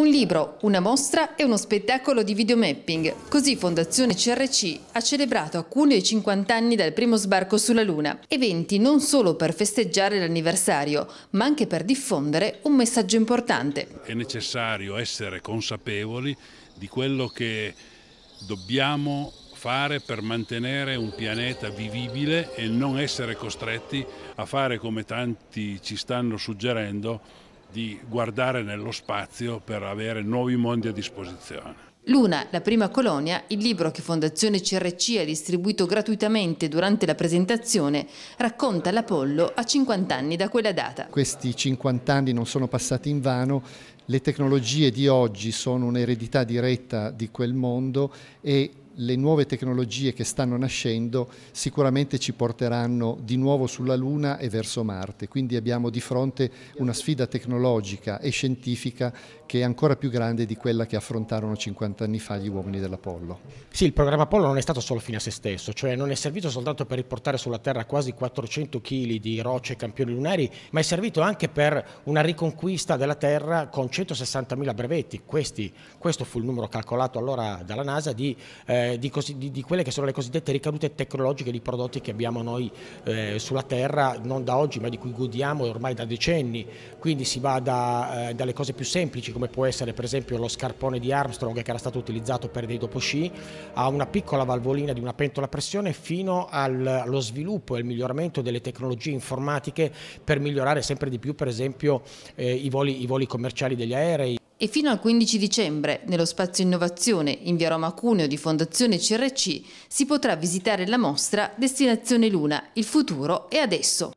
Un libro, una mostra e uno spettacolo di videomapping. Così Fondazione CRC ha celebrato alcuni dei 50 anni dal primo sbarco sulla Luna. Eventi non solo per festeggiare l'anniversario, ma anche per diffondere un messaggio importante. È necessario essere consapevoli di quello che dobbiamo fare per mantenere un pianeta vivibile e non essere costretti a fare come tanti ci stanno suggerendo di guardare nello spazio per avere nuovi mondi a disposizione. Luna, la prima colonia, il libro che Fondazione CRC ha distribuito gratuitamente durante la presentazione, racconta l'Apollo a 50 anni da quella data. Questi 50 anni non sono passati in vano, le tecnologie di oggi sono un'eredità diretta di quel mondo e le nuove tecnologie che stanno nascendo sicuramente ci porteranno di nuovo sulla Luna e verso Marte, quindi abbiamo di fronte una sfida tecnologica e scientifica che è ancora più grande di quella che affrontarono 50 anni fa gli uomini dell'Apollo. Sì, il programma Apollo non è stato solo fine a se stesso, cioè non è servito soltanto per riportare sulla Terra quasi 400 kg di rocce e campioni lunari, ma è servito anche per una riconquista della Terra con 160.000 brevetti, Questi, questo fu il numero calcolato allora dalla NASA di... Eh, di, cosi, di, di, quelle che sono le cosiddette ricadute tecnologiche di prodotti che abbiamo noi eh, sulla terra, non da oggi ma di cui godiamo ormai da decenni, quindi si va da, eh, dalle cose più semplici come può essere per esempio lo scarpone di Armstrong che era stato utilizzato per dei doposci a una piccola valvolina di una pentola a pressione fino al, allo sviluppo e al miglioramento delle tecnologie informatiche per migliorare sempre di più per esempio eh, i voli, i voli commerciali degli aerei e fino al 15 dicembre, nello spazio Innovazione in via Roma Cuneo di Fondazione CRC, si potrà visitare la mostra Destinazione Luna, il futuro e adesso.